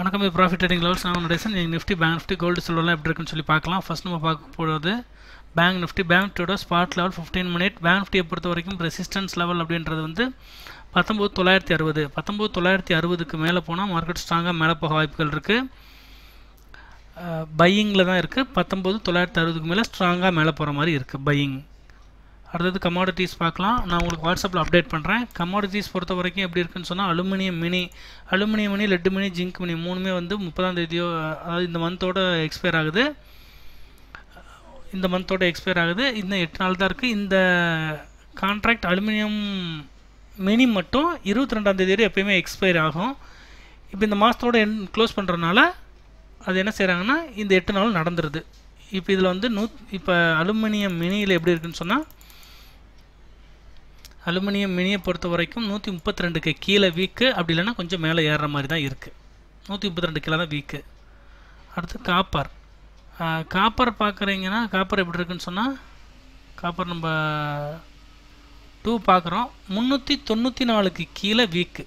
வணக்கம் இது profit trading levels நான் டெசன் நீங்கள் நிஃப்டி பேங்க் நிஃப்டி கோல்டு சில்வர்லாம் எப்படி இருக்குன்னு சொல்லி பார்க்கலாம் ஃபஸ்ட் நம்ம பார்க்க போகிறது பேங்க் நிஃப்டி பேங்க் டூட spot level fifteen minute Bank நிஃப்டியை பொறுத்த வரைக்கும் ரெசிஸ்டன்ஸ் லெவல் அப்படின்றது வந்து பத்தொம்போது தொள்ளாயிரத்தி அறுபது பத்தொம்போது தொள்ளாயிரத்தி அறுபதுக்கு மேலே போனால் மார்க்கெட் ஸ்ட்ராங்காக மேலே போக வாய்ப்புகள் இருக்குது பையிங்கில் தான் இருக்குது பத்தொம்போது தொள்ளாயிரத்தி அறுபதுக்கு மேலே ஸ்ட்ராங்காக மேலே போகிற மாதிரி இருக்குது பையிங் அடுத்தது கமாடிட்டிஸ் பார்க்கலாம் நான் உங்களுக்கு வாட்ஸ்அப்பில் அப்டேட் பண்ணுறேன் கமாடிட்டிஸ் பொறுத்த வரைக்கும் எப்படி இருக்குன்னு சொன்னால் aluminium mini aluminium mini lead mini zinc mini மூணுமே வந்து முப்பதாம் தேதியோ அதாவது இந்த மந்தோட எக்ஸ்பயர் ஆகுது இந்த மந்தோட எக்ஸ்பயர் ஆகுது இன்னும் எட்டு நாள் தான் இருக்குது இந்த கான்ட்ராக்ட் அலுமினியம் மினி மட்டும் இருபத்தி ரெண்டாம் தேதி வரை எப்போயுமே எக்ஸ்பயர் ஆகும் இப்போ இந்த மாதத்தோட என் க்ளோஸ் பண்ணுறதுனால அது என்ன செய்கிறாங்கன்னா இந்த எட்டு நாள் நடந்துருது இப்போ இதில் வந்து நூ இப்போ அலுமினியம் மினியில் எப்படி இருக்குன்னு சொன்னால் அலுமினியம் மினியை பொறுத்த வரைக்கும் நூற்றி முப்பத்தி ரெண்டுக்கு கீழே வீக்கு அப்படி இல்லைன்னா கொஞ்சம் மேலே ஏறுற மாதிரி தான் இருக்குது நூற்றி முப்பத்தி ரெண்டு கீழே தான் வீக்கு அடுத்து காப்பர் காப்பர் பார்க்குறீங்கன்னா காப்பர் எப்படி இருக்குன்னு சொன்னால் காப்பர் நம்ம டூ பார்க்குறோம் முந்நூற்றி தொண்ணூற்றி நாலுக்கு கீழே வீக்கு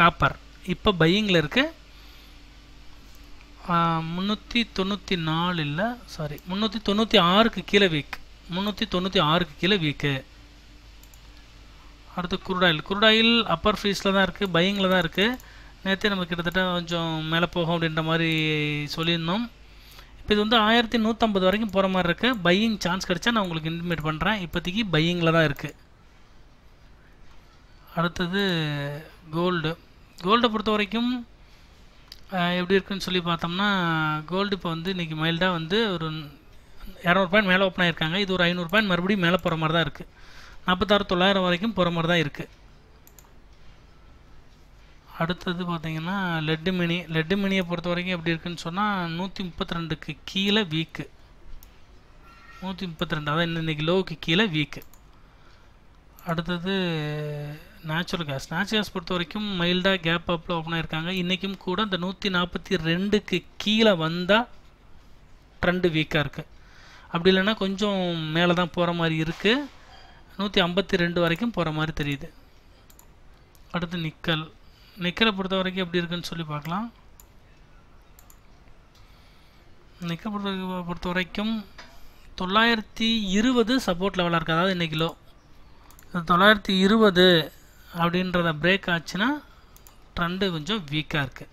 காப்பர் இப்போ பையிங்கில் இருக்குது முந்நூற்றி தொண்ணூற்றி நாலு இல்லை சாரி முந்நூற்றி தொண்ணூற்றி ஆறுக்கு கீழே வீக் முந்நூற்றி தொண்ணூற்றி ஆறுக்கு கீழே வீக்கு அடுத்து குருடாயில் குருடாயில் அப்பர் ஃபீஸில் தான் இருக்குது பையிங்கில் தான் இருக்குது நேற்றே நம்ம கிட்டத்தட்ட கொஞ்சம் மேலே போகும் அப்படின்ற மாதிரி சொல்லியிருந்தோம் இப்போ இது வந்து ஆயிரத்தி நூற்றம்பது வரைக்கும் போகிற மாதிரி இருக்குது பையிங் சான்ஸ் கிடச்சா நான் உங்களுக்கு இன்டிமேட் பண்ணுறேன் இப்போதைக்கு பையிங்கில் தான் இருக்குது அடுத்தது கோல்டு கோல்டை பொறுத்த வரைக்கும் எப்படி இருக்குன்னு சொல்லி பார்த்தோம்னா கோல்டு இப்போ வந்து இன்றைக்கி மைல்டாக வந்து ஒரு இரநூறு பாயிண்ட் மேலே ஓப்பன் ஆகிருக்காங்க இது ஒரு ஐநூறு பாயிண்ட் மறுபடியும் மேலே போகிற மாதிரி தான் இருக்குது நாற்பத்தாறு தொள்ளாயிரம் வரைக்கும் போகிற மாதிரி தான் இருக்குது அடுத்தது பார்த்திங்கன்னா லெட்டு மினி லெட்டு மினியை பொறுத்த வரைக்கும் எப்படி இருக்குன்னு சொன்னால் நூற்றி முப்பத்தி ரெண்டுக்கு கீழே வீக்கு நூற்றி முப்பத்தி ரெண்டு அதான் இன்றைக்கி லோவுக்கு கீழே வீக்கு அடுத்தது நேச்சுரல் கேஸ் நேச்சுரல் கேஸ் பொறுத்த வரைக்கும் மைல்டாக கேப் அப்பில் ஓப்பனாக இருக்காங்க இன்றைக்கும் கூட இந்த நூற்றி நாற்பத்தி ரெண்டுக்கு கீழே வந்தால் ட்ரெண்டு வீக்காக இருக்குது அப்படி இல்லைன்னா கொஞ்சம் மேலே தான் போகிற மாதிரி இருக்குது நூற்றி ஐம்பத்தி ரெண்டு வரைக்கும் போகிற மாதிரி தெரியுது அடுத்து நிக்கல் நிக்கலை பொறுத்த வரைக்கும் எப்படி இருக்குன்னு சொல்லி பார்க்கலாம் நிக்கல் பொறுத்த பொறுத்த வரைக்கும் தொள்ளாயிரத்தி இருபது சப்போர்ட் லெவலாக இருக்குது அதாவது இன்றைக்கி தொள்ளாயிரத்தி இருபது அப்படின்றத பிரேக் ஆச்சுன்னா ட்ரெண்டு கொஞ்சம் வீக்காக இருக்குது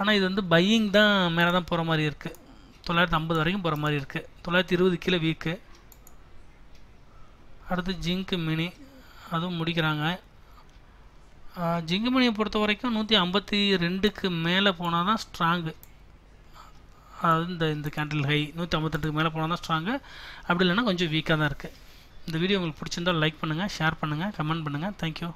ஆனால் இது வந்து பையிங் தான் மேலே தான் போகிற மாதிரி இருக்குது தொள்ளாயிரத்தி ஐம்பது வரைக்கும் போகிற மாதிரி இருக்குது தொள்ளாயிரத்தி இருபது கீழே வீக்கு அடுத்து ஜிங்க் மினி அதுவும் முடிக்கிறாங்க ஜிங்க் மினியை பொறுத்த வரைக்கும் நூற்றி ஐம்பத்தி ரெண்டுக்கு மேலே போனால் தான் ஸ்ட்ராங்கு அதாவது இந்த இந்த கேண்டில் ஹை நூற்றி ஐம்பத்தெட்டுக்கு மேலே போனால் தான் ஸ்ட்ராங்கு அப்படி இல்லைன்னா கொஞ்சம் வீக்காக தான் இருக்குது இந்த வீடியோ உங்களுக்கு பிடிச்சிருந்தால் லைக் பண்ணுங்கள் ஷேர் பண்ணுங்கள் கமெண்ட் பண்ணுங்கள் தேங்க்யூ